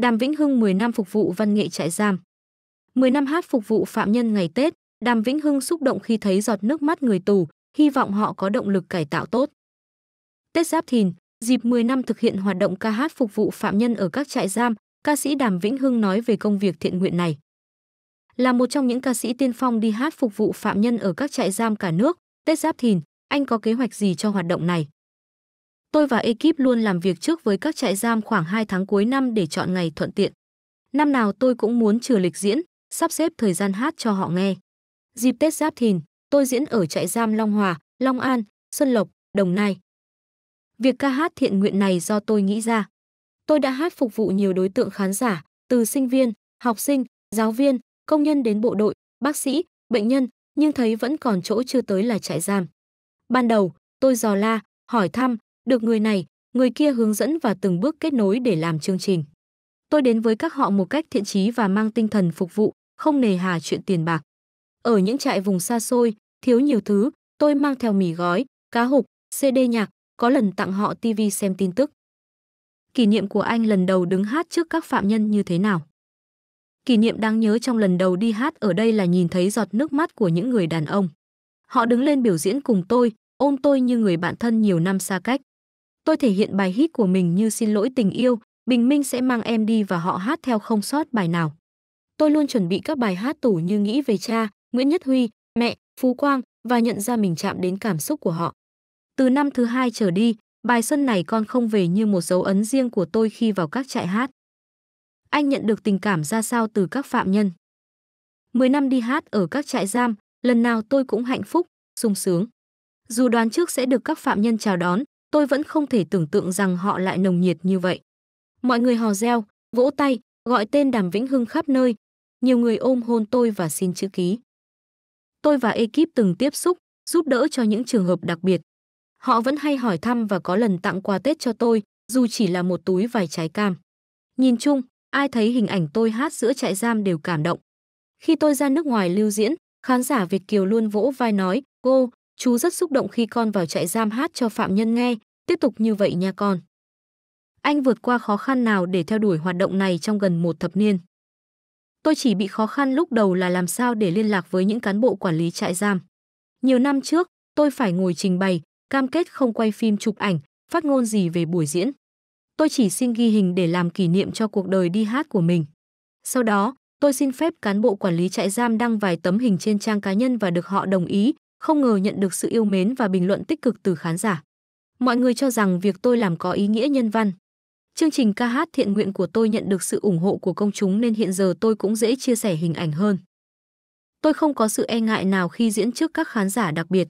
Đàm Vĩnh Hưng 10 năm phục vụ văn nghệ trại giam. 10 năm hát phục vụ phạm nhân ngày Tết, Đàm Vĩnh Hưng xúc động khi thấy giọt nước mắt người tù, hy vọng họ có động lực cải tạo tốt. Tết Giáp Thìn, dịp 10 năm thực hiện hoạt động ca hát phục vụ phạm nhân ở các trại giam, ca sĩ Đàm Vĩnh Hưng nói về công việc thiện nguyện này. Là một trong những ca sĩ tiên phong đi hát phục vụ phạm nhân ở các trại giam cả nước, Tết Giáp Thìn, anh có kế hoạch gì cho hoạt động này? Tôi và ekip luôn làm việc trước với các trại giam khoảng 2 tháng cuối năm để chọn ngày thuận tiện. Năm nào tôi cũng muốn trừ lịch diễn, sắp xếp thời gian hát cho họ nghe. Dịp Tết Giáp Thìn, tôi diễn ở trại giam Long Hòa, Long An, Xuân Lộc, Đồng Nai. Việc ca hát thiện nguyện này do tôi nghĩ ra. Tôi đã hát phục vụ nhiều đối tượng khán giả, từ sinh viên, học sinh, giáo viên, công nhân đến bộ đội, bác sĩ, bệnh nhân, nhưng thấy vẫn còn chỗ chưa tới là trại giam. Ban đầu, tôi dò la, hỏi thăm, được người này, người kia hướng dẫn và từng bước kết nối để làm chương trình. Tôi đến với các họ một cách thiện trí và mang tinh thần phục vụ, không nề hà chuyện tiền bạc. Ở những trại vùng xa xôi, thiếu nhiều thứ, tôi mang theo mì gói, cá hục, CD nhạc, có lần tặng họ TV xem tin tức. Kỷ niệm của anh lần đầu đứng hát trước các phạm nhân như thế nào? Kỷ niệm đáng nhớ trong lần đầu đi hát ở đây là nhìn thấy giọt nước mắt của những người đàn ông. Họ đứng lên biểu diễn cùng tôi, ôm tôi như người bạn thân nhiều năm xa cách tôi thể hiện bài hit của mình như Xin lỗi tình yêu, Bình Minh sẽ mang em đi và họ hát theo không sót bài nào. Tôi luôn chuẩn bị các bài hát tủ như nghĩ về cha, Nguyễn Nhất Huy, mẹ, Phú Quang và nhận ra mình chạm đến cảm xúc của họ. Từ năm thứ hai trở đi, bài sân này con không về như một dấu ấn riêng của tôi khi vào các trại hát. Anh nhận được tình cảm ra sao từ các phạm nhân? 10 năm đi hát ở các trại giam, lần nào tôi cũng hạnh phúc, sung sướng. Dù đoán trước sẽ được các phạm nhân chào đón, tôi vẫn không thể tưởng tượng rằng họ lại nồng nhiệt như vậy. Mọi người hò reo, vỗ tay, gọi tên Đàm Vĩnh Hưng khắp nơi. Nhiều người ôm hôn tôi và xin chữ ký. Tôi và ekip từng tiếp xúc, giúp đỡ cho những trường hợp đặc biệt. Họ vẫn hay hỏi thăm và có lần tặng quà Tết cho tôi, dù chỉ là một túi vài trái cam. Nhìn chung, ai thấy hình ảnh tôi hát giữa trại giam đều cảm động. Khi tôi ra nước ngoài lưu diễn, khán giả Việt Kiều luôn vỗ vai nói, cô, Chú rất xúc động khi con vào trại giam hát cho phạm nhân nghe, tiếp tục như vậy nha con. Anh vượt qua khó khăn nào để theo đuổi hoạt động này trong gần một thập niên? Tôi chỉ bị khó khăn lúc đầu là làm sao để liên lạc với những cán bộ quản lý trại giam. Nhiều năm trước, tôi phải ngồi trình bày, cam kết không quay phim chụp ảnh, phát ngôn gì về buổi diễn. Tôi chỉ xin ghi hình để làm kỷ niệm cho cuộc đời đi hát của mình. Sau đó, tôi xin phép cán bộ quản lý trại giam đăng vài tấm hình trên trang cá nhân và được họ đồng ý, không ngờ nhận được sự yêu mến và bình luận tích cực từ khán giả. Mọi người cho rằng việc tôi làm có ý nghĩa nhân văn. Chương trình ca hát thiện nguyện của tôi nhận được sự ủng hộ của công chúng nên hiện giờ tôi cũng dễ chia sẻ hình ảnh hơn. Tôi không có sự e ngại nào khi diễn trước các khán giả đặc biệt.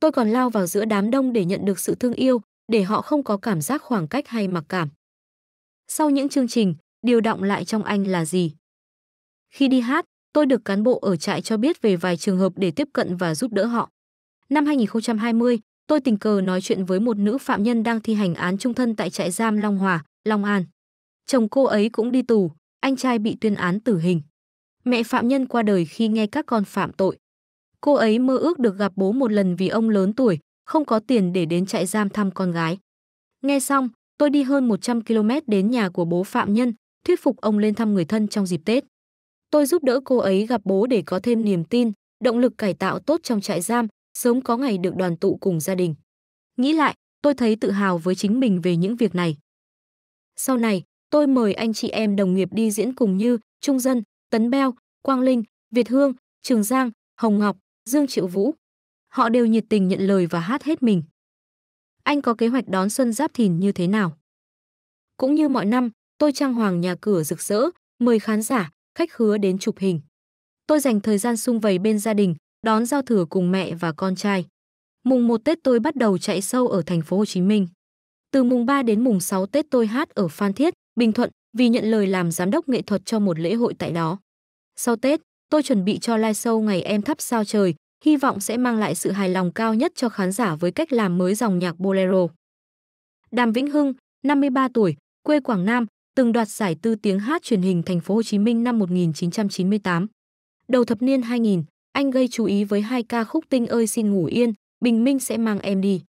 Tôi còn lao vào giữa đám đông để nhận được sự thương yêu, để họ không có cảm giác khoảng cách hay mặc cảm. Sau những chương trình, điều động lại trong anh là gì? Khi đi hát, tôi được cán bộ ở trại cho biết về vài trường hợp để tiếp cận và giúp đỡ họ. Năm 2020, tôi tình cờ nói chuyện với một nữ phạm nhân đang thi hành án trung thân tại trại giam Long Hòa, Long An. Chồng cô ấy cũng đi tù, anh trai bị tuyên án tử hình. Mẹ phạm nhân qua đời khi nghe các con phạm tội. Cô ấy mơ ước được gặp bố một lần vì ông lớn tuổi, không có tiền để đến trại giam thăm con gái. Nghe xong, tôi đi hơn 100 km đến nhà của bố phạm nhân, thuyết phục ông lên thăm người thân trong dịp Tết. Tôi giúp đỡ cô ấy gặp bố để có thêm niềm tin, động lực cải tạo tốt trong trại giam, sớm có ngày được đoàn tụ cùng gia đình. Nghĩ lại, tôi thấy tự hào với chính mình về những việc này. Sau này, tôi mời anh chị em đồng nghiệp đi diễn cùng như Trung Dân, Tấn Beo, Quang Linh, Việt Hương, Trường Giang, Hồng Ngọc, Dương Triệu Vũ. Họ đều nhiệt tình nhận lời và hát hết mình. Anh có kế hoạch đón xuân giáp thìn như thế nào? Cũng như mọi năm, tôi trang hoàng nhà cửa rực rỡ, mời khán giả, khách hứa đến chụp hình. Tôi dành thời gian sung vầy bên gia đình, đón giao thừa cùng mẹ và con trai. Mùng 1 Tết tôi bắt đầu chạy sâu ở thành phố Hồ Chí Minh. Từ mùng 3 đến mùng 6 Tết tôi hát ở Phan Thiết, Bình Thuận vì nhận lời làm giám đốc nghệ thuật cho một lễ hội tại đó. Sau Tết, tôi chuẩn bị cho live show ngày em thắp sao trời, hy vọng sẽ mang lại sự hài lòng cao nhất cho khán giả với cách làm mới dòng nhạc bolero. Đàm Vĩnh Hưng, 53 tuổi, quê Quảng Nam, từng đoạt giải tư tiếng hát truyền hình thành phố Hồ Chí Minh năm 1998. Đầu thập niên 2000, anh gây chú ý với hai ca khúc Tinh ơi xin ngủ yên, Bình Minh sẽ mang em đi.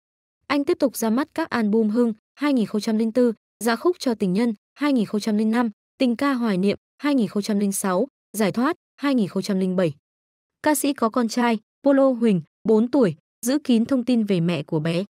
Anh tiếp tục ra mắt các album Hưng 2004, Giá dạ khúc cho tình nhân 2005, Tình ca hoài niệm 2006, Giải thoát 2007. Ca sĩ có con trai, Polo Huỳnh, 4 tuổi, giữ kín thông tin về mẹ của bé.